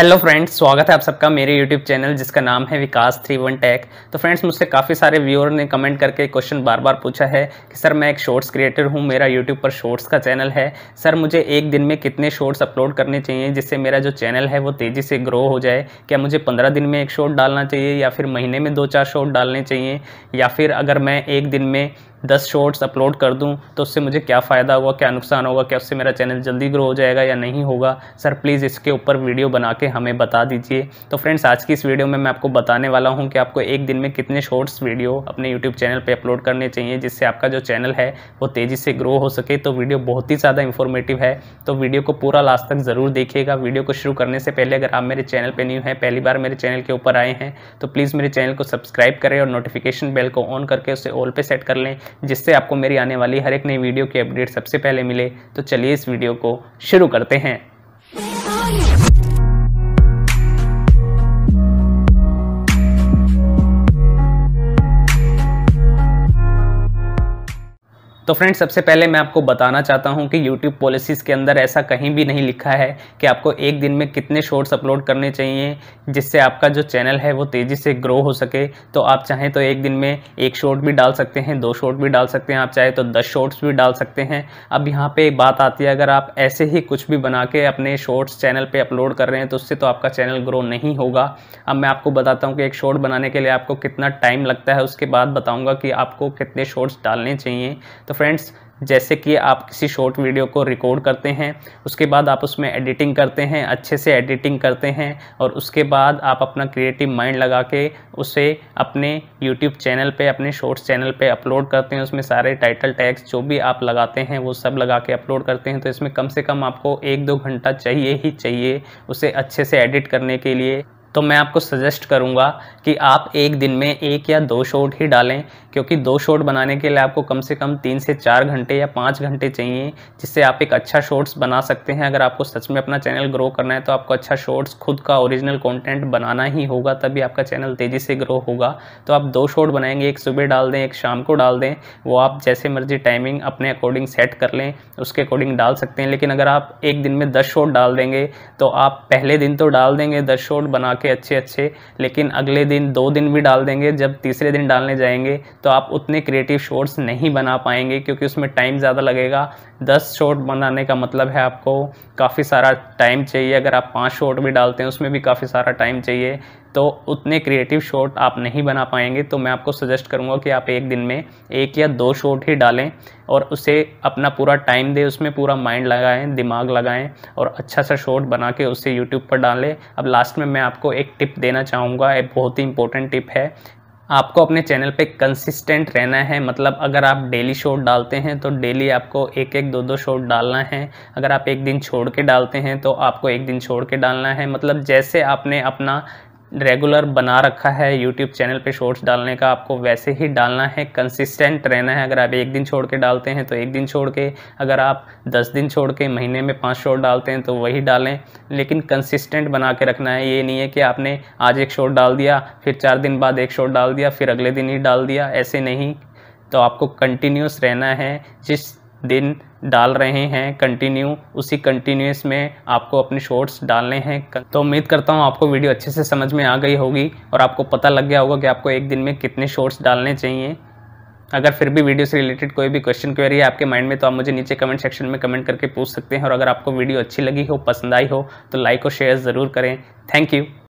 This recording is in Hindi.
हेलो फ्रेंड्स स्वागत है आप सबका मेरे यूट्यूब चैनल जिसका नाम है विकास थ्री वन टेक तो फ्रेंड्स मुझसे काफ़ी सारे व्यूअर ने कमेंट करके क्वेश्चन बार बार पूछा है कि सर मैं एक शॉर्ट्स क्रिएटर हूँ मेरा यूट्यूब पर शॉर्ट्स का चैनल है सर मुझे एक दिन में कितने शॉर्ट्स अपलोड करने चाहिए जिससे मेरा जो चैनल है वो तेज़ी से ग्रो हो जाए क्या मुझे पंद्रह दिन में एक शॉर्ट डालना चाहिए या फिर महीने में दो चार शॉर्ट डालने चाहिए या फिर अगर मैं एक दिन में दस शॉर्ट्स अपलोड कर दूं तो उससे मुझे क्या फ़ायदा होगा क्या नुकसान होगा क्या उससे मेरा चैनल जल्दी ग्रो हो जाएगा या नहीं होगा सर प्लीज़ इसके ऊपर वीडियो बना के हमें बता दीजिए तो फ्रेंड्स आज की इस वीडियो में मैं आपको बताने वाला हूँ कि आपको एक दिन में कितने शॉर्ट्स वीडियो अपने यूट्यूब चैनल पर अपलोड करने चाहिए जिससे आपका जो चैनल है वो तेज़ी से ग्रो हो सके तो वीडियो बहुत ही ज़्यादा इन्फॉर्मेटिव है तो वीडियो को पूरा लास्ट तक ज़रूर देखिएगा वीडियो को शुरू करने से पहले अगर आप मेरे चैनल पर न्यू हैं पहली बार मेरे चैनल के ऊपर आए हैं तो प्लीज़ मेरे चैनल को सब्सक्राइब करें और नोटिफिकेशन बेल को ऑन करके उसे ऑल पे सेट कर लें जिससे आपको मेरी आने वाली हर एक नई वीडियो की अपडेट सबसे पहले मिले तो चलिए इस वीडियो को शुरू करते हैं तो फ्रेंड्स सबसे पहले मैं आपको बताना चाहता हूँ कि यूट्यूब पॉलिसीज़ के अंदर ऐसा कहीं भी नहीं लिखा है कि आपको एक दिन में कितने शॉर्ट्स अपलोड करने चाहिए जिससे आपका जो चैनल है वो तेज़ी से ग्रो हो सके तो आप चाहें तो एक दिन में एक शॉर्ट भी डाल सकते हैं दो शॉर्ट भी डाल सकते हैं आप चाहे तो दस शॉर्ट्स भी डाल सकते हैं अब यहाँ पर बात आती है अगर आप ऐसे ही कुछ भी बना के अपने शॉर्ट्स चैनल पर अपलोड कर रहे हैं तो उससे तो आपका चैनल ग्रो नहीं होगा अब मैं आपको बताता हूँ कि एक शॉर्ट बनाने के लिए आपको कितना टाइम लगता है उसके बाद बताऊँगा कि आपको कितने शॉर्ट्स डालने चाहिए तो फ्रेंड्स जैसे कि आप किसी शॉर्ट वीडियो को रिकॉर्ड करते हैं उसके बाद आप उसमें एडिटिंग करते हैं अच्छे से एडिटिंग करते हैं और उसके बाद आप अपना क्रिएटिव माइंड लगा के उसे अपने यूट्यूब चैनल पे अपने शॉर्ट्स चैनल पे अपलोड करते हैं उसमें सारे टाइटल टैक्स जो भी आप लगाते हैं वो सब लगा के अपलोड करते हैं तो इसमें कम से कम आपको एक दो घंटा चाहिए ही चाहिए उसे अच्छे से एडिट करने के लिए तो मैं आपको सजेस्ट करूँगा कि आप एक दिन में एक या दो शॉट ही डालें क्योंकि दो शॉट बनाने के लिए आपको कम से कम तीन से चार घंटे या पाँच घंटे चाहिए जिससे आप एक अच्छा शॉर्ट्स बना सकते हैं अगर आपको सच में अपना चैनल ग्रो करना है तो आपको अच्छा शॉर्ट्स खुद का ओरिजिनल कंटेंट बनाना ही होगा तभी आपका चैनल तेज़ी से ग्रो होगा तो आप दो शॉट बनाएंगे एक सुबह डाल दें एक शाम को डाल दें वो आप जैसे मर्जी टाइमिंग अपने अकॉर्डिंग सेट कर लें उसके अकॉर्डिंग डाल सकते हैं लेकिन अगर आप एक दिन में दस शॉट डाल देंगे तो आप पहले दिन तो डाल देंगे दस शॉट बना के अच्छे अच्छे लेकिन अगले दिन दो दिन भी डाल देंगे जब तीसरे दिन डालने जाएंगे तो आप उतने क्रिएटिव शॉर्ट्स नहीं बना पाएंगे क्योंकि उसमें टाइम ज़्यादा लगेगा दस शॉर्ट बनाने का मतलब है आपको काफ़ी सारा टाइम चाहिए अगर आप पाँच शॉट भी डालते हैं उसमें भी काफ़ी सारा टाइम चाहिए तो उतने क्रिएटिव शॉट आप नहीं बना पाएंगे तो मैं आपको सजेस्ट करूँगा कि आप एक दिन में एक या दो शॉट ही डालें और उसे अपना पूरा टाइम दें उसमें पूरा माइंड लगाएं दिमाग लगाएं और अच्छा सा शॉट बना के उसे यूट्यूब पर डालें अब लास्ट में मैं आपको एक टिप देना चाहूँगा एक बहुत ही इंपॉर्टेंट टिप है आपको अपने चैनल पे कंसिस्टेंट रहना है मतलब अगर आप डेली शॉट डालते हैं तो डेली आपको एक एक दो दो शॉट डालना है अगर आप एक दिन छोड़ के डालते हैं तो आपको एक दिन छोड़ के डालना है मतलब जैसे आपने अपना रेगुलर बना रखा है यूट्यूब चैनल पे शॉर्ट्स डालने का आपको वैसे ही डालना है कंसिस्टेंट रहना है अगर आप एक दिन छोड़ के डालते हैं तो एक दिन छोड़ के अगर आप दस दिन छोड़ के महीने में पाँच शॉर्ट डालते हैं तो वही डालें लेकिन कंसिस्टेंट बना के रखना है ये नहीं है कि आपने आज एक शॉर्ट डाल दिया फिर चार दिन बाद एक शॉर्ट डाल दिया फिर अगले दिन ही डाल दिया ऐसे नहीं तो आपको कंटिन्यूस रहना है जिस दिन डाल रहे हैं कंटिन्यू उसी कंटिन्यूस में आपको अपने शॉर्ट्स डालने हैं तो उम्मीद करता हूँ आपको वीडियो अच्छे से समझ में आ गई होगी और आपको पता लग गया होगा कि आपको एक दिन में कितने शॉर्ट्स डालने चाहिए अगर फिर भी वीडियो से रिलेटेड कोई भी क्वेश्चन क्वेरी है आपके माइंड में तो आप मुझे नीचे कमेंट सेक्शन में कमेंट करके पूछ सकते हैं और अगर आपको वीडियो अच्छी लगी हो पसंद आई हो तो लाइक और शेयर ज़रूर करें थैंक यू